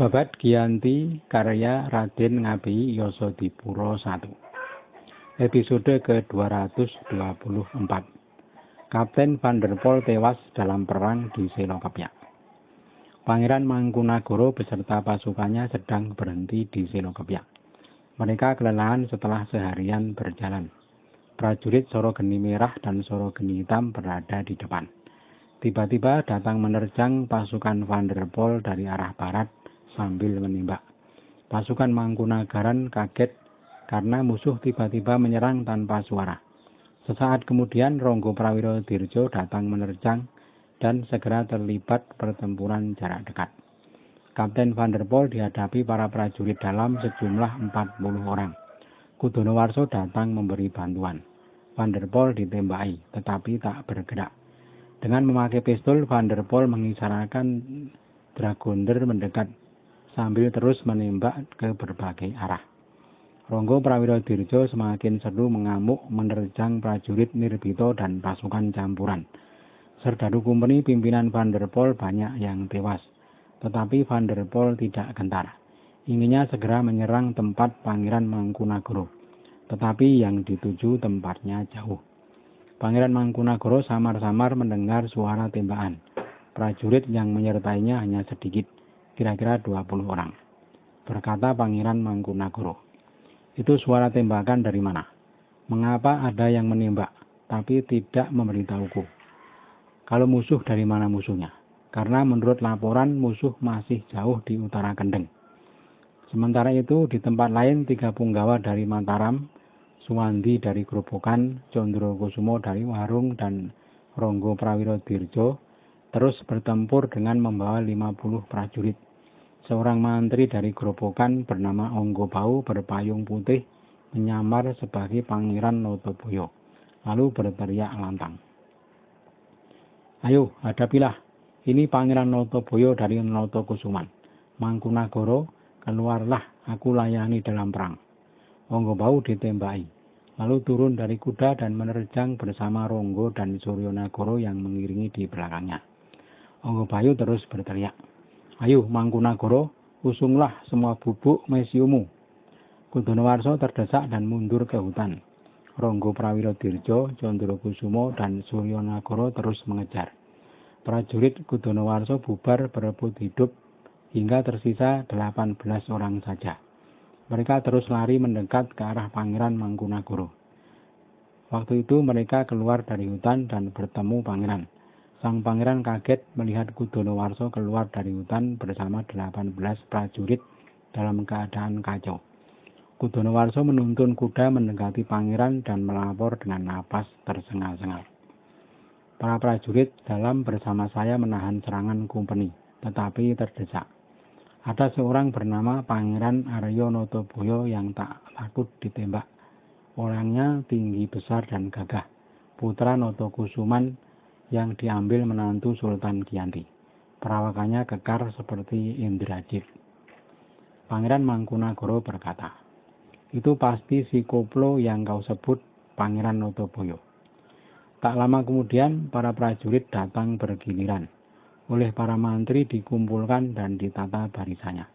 Babat Giyanti karya Raden Ngabi Yosodipuro 1 Episode ke-224 Kapten Van der Pol tewas dalam perang di Selokapnya Pangeran Mangkunagoro beserta pasukannya sedang berhenti di Selokapnya Mereka kelelahan setelah seharian berjalan Prajurit Sorogeni Merah dan Sorogeni Hitam berada di depan Tiba-tiba datang menerjang pasukan Van der Pol dari arah barat sambil menembak. Pasukan Mangkunagaran kaget karena musuh tiba-tiba menyerang tanpa suara. Sesaat kemudian Ronggo Prawiro Dirjo datang menerjang dan segera terlibat pertempuran jarak dekat. Kapten Van der Pol dihadapi para prajurit dalam sejumlah 40 orang. Warso datang memberi bantuan. Van der Pol ditembaki, tetapi tak bergerak. Dengan memakai pistol, Van der Pol mengisarakan Dragonder mendekat sambil terus menembak ke berbagai arah. Ronggo Prawiro Dirjo semakin seru mengamuk menerjang prajurit Nirbito dan pasukan campuran. Serdadu Kumpeni pimpinan Van der Pol banyak yang tewas, tetapi Van der Pol tidak gentar. Inginnya segera menyerang tempat Pangeran Mangkunagoro, tetapi yang dituju tempatnya jauh. Pangeran Mangkunagoro samar-samar mendengar suara tembakan. Prajurit yang menyertainya hanya sedikit kira-kira 20 orang. Berkata Pangeran Mangkunagoro. Itu suara tembakan dari mana? Mengapa ada yang menembak, tapi tidak memberitahuku? Kalau musuh dari mana musuhnya? Karena menurut laporan musuh masih jauh di utara Kendeng. Sementara itu di tempat lain tiga punggawa dari Mataram, Suwandi dari Kerupukan, Condro Kusumo dari Warung, dan Ronggo Prawiro Dirjo terus bertempur dengan membawa 50 prajurit. Seorang mantri dari gerobokan bernama Onggo Bau berpayung putih menyamar sebagai Pangeran Notoboyo, lalu berteriak lantang. Ayo, hadapilah. Ini Pangeran Notoboyo dari Noto Kusuman. Mangkunagoro, keluarlah aku layani dalam perang. Onggo Bau ditembaki lalu turun dari kuda dan menerjang bersama Ronggo dan Suryonagoro yang mengiringi di belakangnya. Ongo Bayu terus berteriak. Ayo Mangkunagoro, usunglah semua bubuk mesiumu. Warso terdesak dan mundur ke hutan. Ronggo Prawiro Dirjo, Condro Kusumo, dan Suryonagoro terus mengejar. Prajurit Warso bubar berebut hidup hingga tersisa 18 orang saja. Mereka terus lari mendekat ke arah Pangeran Mangkunagoro. Waktu itu mereka keluar dari hutan dan bertemu Pangeran. Sang pangeran kaget melihat Kudono Warso keluar dari hutan bersama 18 prajurit dalam keadaan kacau. Kudono Warso menuntun kuda mendekati pangeran dan melapor dengan napas tersengal-sengal. Para prajurit dalam bersama saya menahan serangan kumpeni, tetapi terdesak. Ada seorang bernama Pangeran Aryo Notoboyo yang tak takut ditembak. Orangnya tinggi besar dan gagah. Putra Notokusuman yang diambil menantu Sultan Kianti. Perawakannya kekar seperti Indrajit. Pangeran Mangkunagoro berkata, itu pasti si koplo yang kau sebut Pangeran Notoboyo. Tak lama kemudian para prajurit datang bergiliran. Oleh para mantri dikumpulkan dan ditata barisannya.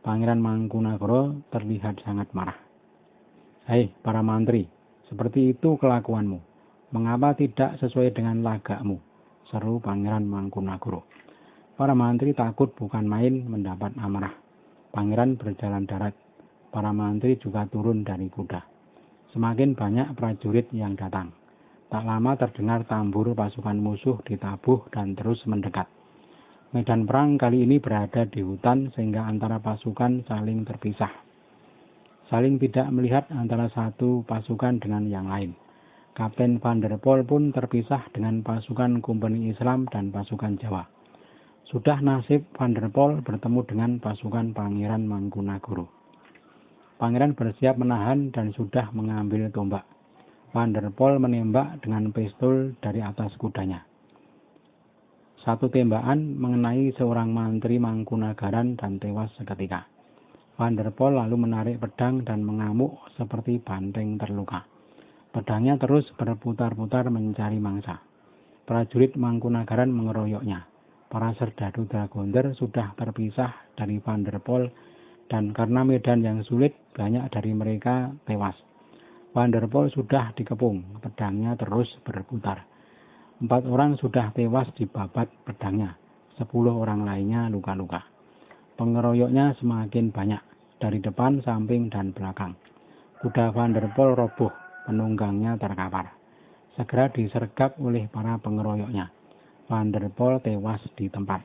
Pangeran Mangkunagoro terlihat sangat marah. Hei para mantri, seperti itu kelakuanmu. Mengapa tidak sesuai dengan lagakmu? Seru Pangeran Mangkunagoro. Para mantri takut bukan main mendapat amarah. Pangeran berjalan darat. Para mantri juga turun dari kuda. Semakin banyak prajurit yang datang. Tak lama terdengar tambur pasukan musuh ditabuh dan terus mendekat. Medan perang kali ini berada di hutan sehingga antara pasukan saling terpisah. Saling tidak melihat antara satu pasukan dengan yang lain. Kapten Van der Pol pun terpisah dengan pasukan kumpeni Islam dan pasukan Jawa. Sudah nasib Van der Pol bertemu dengan pasukan Pangeran Mangkunagoro. Pangeran bersiap menahan dan sudah mengambil tombak. Van der Pol menembak dengan pistol dari atas kudanya. Satu tembakan mengenai seorang mantri Mangkunagaran dan tewas seketika. Van der Pol lalu menarik pedang dan mengamuk seperti banteng terluka. Pedangnya terus berputar-putar mencari mangsa. Prajurit Mangkunagaran mengeroyoknya. Para serdadu Dragonder sudah terpisah dari Vanderpol dan karena medan yang sulit banyak dari mereka tewas. Vanderpol sudah dikepung, pedangnya terus berputar. Empat orang sudah tewas di babat pedangnya, sepuluh orang lainnya luka-luka. Pengeroyoknya semakin banyak, dari depan, samping, dan belakang. Kuda Vanderpol roboh, penunggangnya terkapar. Segera disergap oleh para pengeroyoknya. Van der Pol tewas di tempat.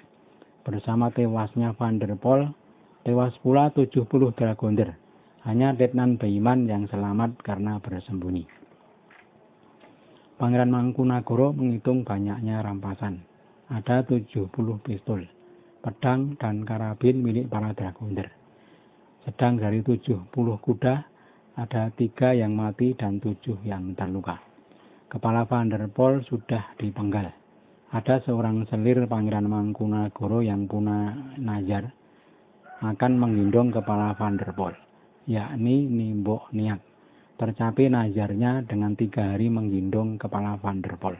Bersama tewasnya Van der Pol, tewas pula 70 Dragonder. Hanya Letnan Baiman yang selamat karena bersembunyi. Pangeran Mangkunagoro menghitung banyaknya rampasan. Ada 70 pistol, pedang, dan karabin milik para Dragonder. Sedang dari 70 kuda, ada tiga yang mati dan tujuh yang terluka. Kepala Van der Pol sudah dipenggal. Ada seorang selir Pangeran Mangkunagoro yang puna najar akan menggendong kepala Van der Pol, yakni Nimbo Niat. Tercapai najarnya dengan tiga hari menggendong kepala Van der Pol.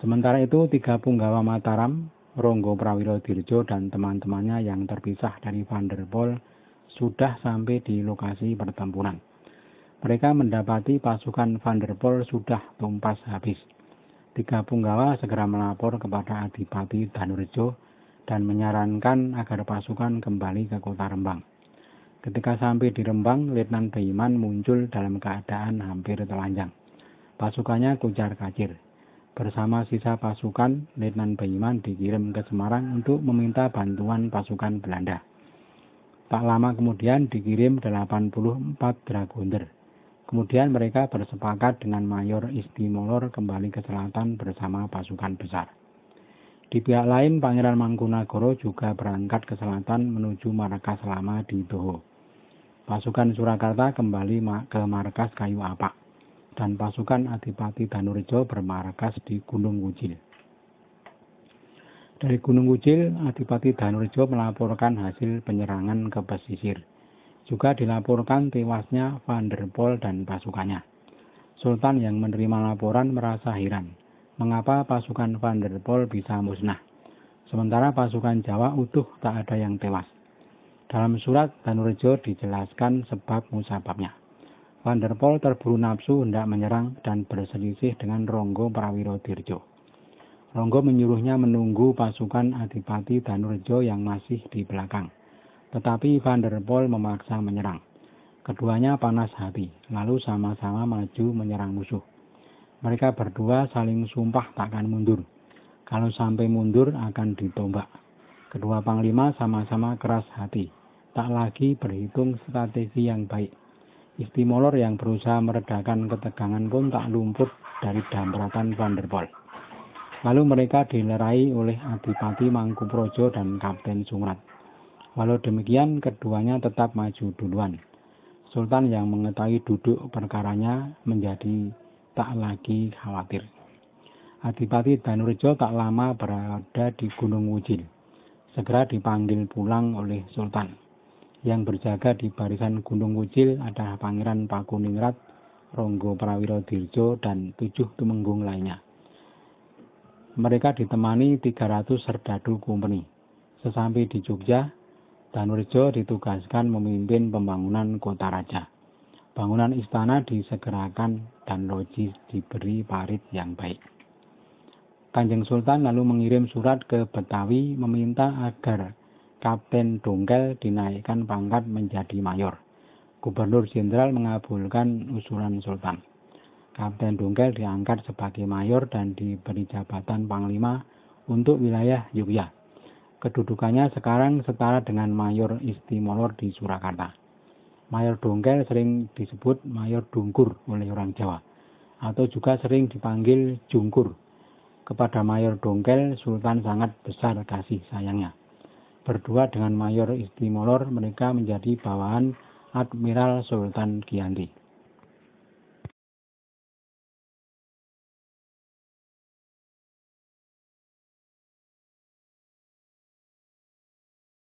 Sementara itu, tiga punggawa Mataram, Ronggo Prawiro Dirjo, dan teman-temannya yang terpisah dari Van der Pol sudah sampai di lokasi pertempuran. Mereka mendapati pasukan Van der Pol sudah tumpas habis. Tiga punggawa segera melapor kepada Adipati Danurejo dan menyarankan agar pasukan kembali ke kota Rembang. Ketika sampai di Rembang, Letnan Beiman muncul dalam keadaan hampir telanjang. Pasukannya kujar kacir. Bersama sisa pasukan, Letnan Beiman dikirim ke Semarang untuk meminta bantuan pasukan Belanda. Tak lama kemudian dikirim 84 dragunder. Kemudian mereka bersepakat dengan Mayor Istimolor kembali ke selatan bersama pasukan besar. Di pihak lain, Pangeran Mangkunagoro juga berangkat ke selatan menuju markas lama di Doho. Pasukan Surakarta kembali ke markas Kayu Apak, dan pasukan Adipati Danurjo bermarkas di Gunung Wujil. Dari Gunung Kucil, Adipati Danurjo melaporkan hasil penyerangan ke pesisir. Juga dilaporkan tewasnya Van der Pol dan pasukannya. Sultan yang menerima laporan merasa heran. Mengapa pasukan Van der Pol bisa musnah? Sementara pasukan Jawa utuh tak ada yang tewas. Dalam surat Danurjo dijelaskan sebab musababnya. Van der Pol terburu nafsu hendak menyerang dan berselisih dengan Ronggo Prawiro Prawirodirjo. Ronggo menyuruhnya menunggu pasukan Adipati Danurjo yang masih di belakang. Tetapi Van der Pol memaksa menyerang. Keduanya panas hati, lalu sama-sama maju menyerang musuh. Mereka berdua saling sumpah takkan mundur. Kalau sampai mundur akan ditombak. Kedua panglima sama-sama keras hati, tak lagi berhitung strategi yang baik. Istimolor yang berusaha meredakan ketegangan pun tak lumpuh dari dampratan Van der Pol. Lalu mereka dilerai oleh Adipati Mangkuprojo dan Kapten Sumrat. Walau demikian, keduanya tetap maju duluan. Sultan yang mengetahui duduk perkaranya menjadi tak lagi khawatir. Adipati Danurjo tak lama berada di Gunung Wujil. Segera dipanggil pulang oleh Sultan. Yang berjaga di barisan Gunung Wujil ada Pangeran Pakuningrat, Ronggo Prawiro Dirjo, dan tujuh tumenggung lainnya mereka ditemani 300 serdadu kumpeni. Sesampai di Jogja, Danurjo ditugaskan memimpin pembangunan kota raja. Bangunan istana disegerakan dan logis diberi parit yang baik. Kanjeng Sultan lalu mengirim surat ke Betawi meminta agar Kapten Dongkel dinaikkan pangkat menjadi mayor. Gubernur Jenderal mengabulkan usulan Sultan. Kapten Dongkel diangkat sebagai mayor dan diberi jabatan panglima untuk wilayah Yogyakarta. Kedudukannya sekarang setara dengan Mayor Istimolor di Surakarta. Mayor Dongkel sering disebut Mayor Dungkur oleh orang Jawa atau juga sering dipanggil Jungkur. Kepada Mayor Dongkel, Sultan sangat besar kasih sayangnya. Berdua dengan Mayor Istimolor, mereka menjadi bawahan Admiral Sultan Kianti.